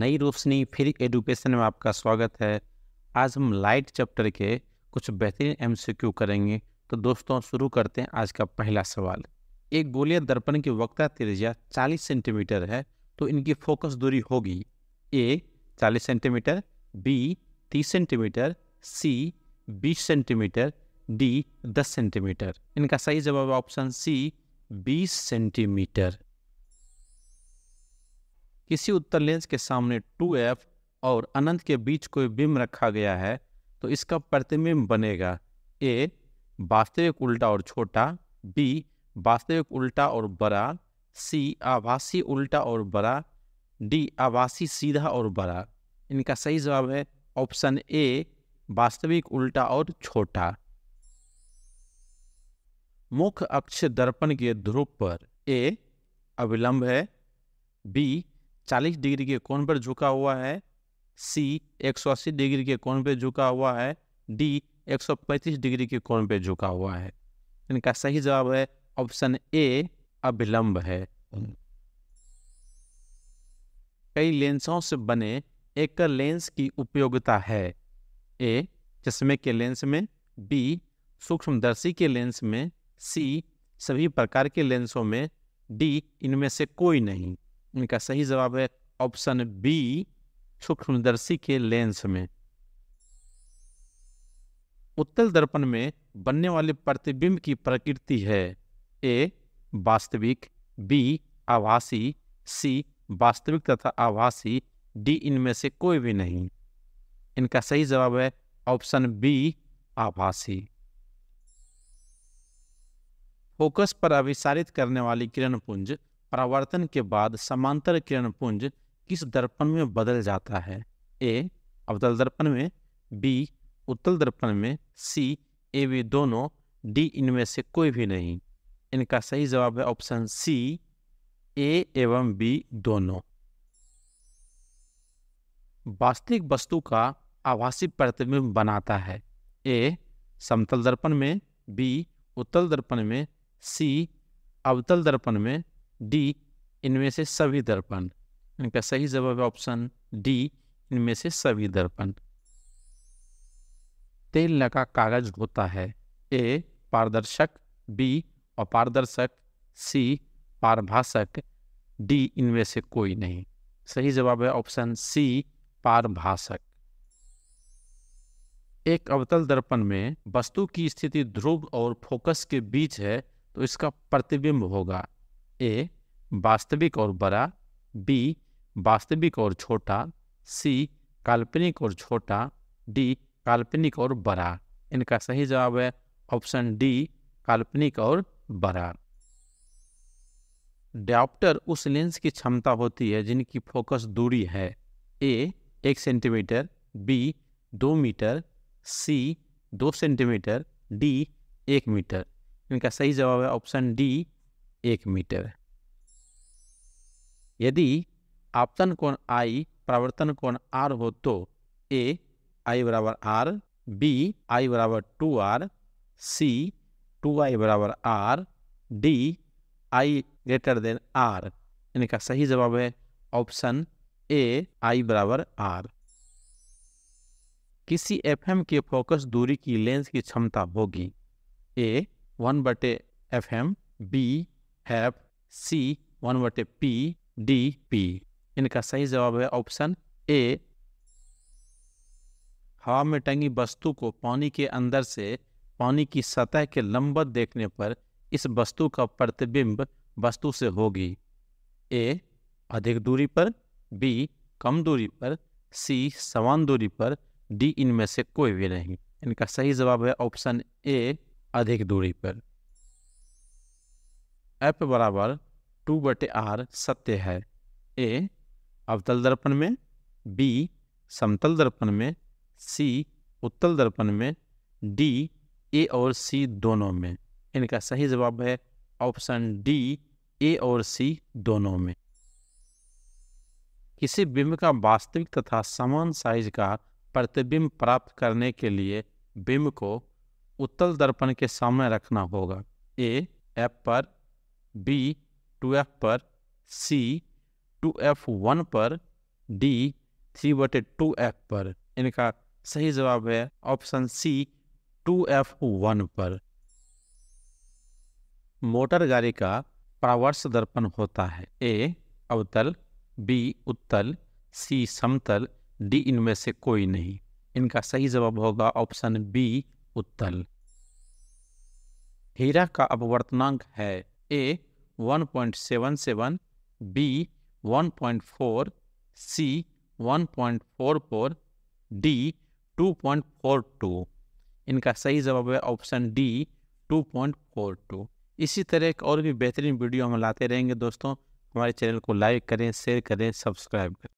नई रोशनी फिर एडुकेशन में आपका स्वागत है आज हम लाइट चैप्टर के कुछ बेहतरीन एम करेंगे तो दोस्तों शुरू करते हैं आज का पहला सवाल एक गोलिय दर्पण की वक्ता त्रिज्या 40 सेंटीमीटर है तो इनकी फोकस दूरी होगी A 40 centimetre B 30 centimetre C 20 centimetre D 10 centimetre इनका सही जवाब ऑप्शन सी 20 सेंटीमीटर किसी उत्तर लेंस के सामने 2f और अनंत के बीच कोई बिंब रखा गया है तो इसका प्रतिबिंब बनेगा ए वास्तविक उल्टा और छोटा बी वास्तविक उल्टा और बड़ा सी आभासी उल्टा और बड़ा डी आभासी सीधा और बड़ा इनका सही जवाब है ऑप्शन ए वास्तविक उल्टा और छोटा मुख्य अक्ष दर्पण के ध्रुव पर ए अविलंब है बी चालीस डिग्री के कोण पर झुका हुआ है सी एक सौ अस्सी डिग्री के कोण पर झुका हुआ है डी एक सौ पैंतीस डिग्री के कोण पर झुका हुआ है इनका सही जवाब है ऑप्शन ए अभिलंब है कई लेंसों से बने एकल लेंस की उपयोगिता है ए चश्मे के लेंस में बी सूक्ष्मदर्शी के लेंस में सी सभी प्रकार के लेंसों में डी इनमें से कोई नहीं इनका सही जवाब है ऑप्शन बी सूक्ष्मदर्शी के लेंस में उत्तल दर्पण में बनने वाले प्रतिबिंब की प्रकृति है ए वास्तविक बी आभासी सी वास्तविक तथा आभासी डी इनमें से कोई भी नहीं इनका सही जवाब है ऑप्शन बी आभासी फोकस पर अभिसारित करने वाली किरण पुंज परावर्तन के बाद समांतर किरण पुंज किस दर्पण में बदल जाता है ए अवतल दर्पण में बी उत्तल दर्पण में सी ए बी दोनों डी इनमें से कोई भी नहीं इनका सही जवाब है ऑप्शन सी ए एवं बी दोनों वास्तविक वस्तु का आभासी प्रतिबिंब बनाता है ए समतल दर्पण में बी उत्तल दर्पण में सी अवतल दर्पण में डी इनमें से सभी दर्पण इनका सही जवाब है ऑप्शन डी इनमें से सभी दर्पण तेल लगा कागज होता है ए पारदर्शक बी अपारदर्शक सी पारभाषक डी इनमें से कोई नहीं सही जवाब है ऑप्शन सी पारभाषक एक अवतल दर्पण में वस्तु की स्थिति ध्रुव और फोकस के बीच है तो इसका प्रतिबिंब होगा ए वास्तविक और बड़ा बी वास्तविक और छोटा सी काल्पनिक और छोटा डी काल्पनिक और बड़ा इनका सही जवाब है ऑप्शन डी काल्पनिक और बड़ा डॉप्टर उस लेंस की क्षमता होती है जिनकी फोकस दूरी है ए एक सेंटीमीटर बी दो मीटर सी दो सेंटीमीटर डी एक मीटर इनका सही जवाब है ऑप्शन डी एक मीटर है यदि आपतन कोण आई प्रावर्तन कोण आर हो तो ए आई बराबर आर बी आई बराबर two R C two I बराबर R D I greater than R इनका सही जवाब है ऑप्शन ए आई बराबर आर किसी एफ एम के फोकस दूरी की लेंस की क्षमता होगी ए वन बटे एफ एम बी हैव सी वन बटे पी डी पी इनका सही जवाब है ऑप्शन ए हवा में टंगी वस्तु को पानी के अंदर से पानी की सतह के लंबत देखने पर इस वस्तु का प्रतिबिंब वस्तु से होगी ए अधिक दूरी पर बी कम दूरी पर सी समान दूरी पर डी इनमें से कोई भी नहीं इनका सही जवाब है ऑप्शन ए अधिक दूरी पर एप बराबर टू बटे आर सत्य है ए अवतल दर्पण में बी समतल दर्पण में सी उत्तल दर्पण में डी ए और सी दोनों में इनका सही जवाब है ऑप्शन डी ए और सी दोनों में किसी बिंब का वास्तविक तथा समान साइज का प्रतिबिंब प्राप्त करने के लिए बिंब को उत्तल दर्पण के सामने रखना होगा ए एप पर बी टू एफ पर सी टू एफ वन पर डी थ्री बटे टू एफ पर इनका सही जवाब है option C two F one पर मोटर गाड़ी का प्रावर्ष दर्पण होता है ए अवतल बी उत्तल सी समतल डी इनमें से कोई नहीं इनका सही जवाब होगा ऑप्शन बी उत्तल हीरा का अपवर्तनांक है ए 1.77 बी 1.4 सी 1.44 डी 2.42 इनका सही जवाब है ऑप्शन डी 2.42 इसी तरह एक और भी बेहतरीन वीडियो हम लाते रहेंगे दोस्तों हमारे चैनल को लाइक करें शेयर करें सब्सक्राइब करें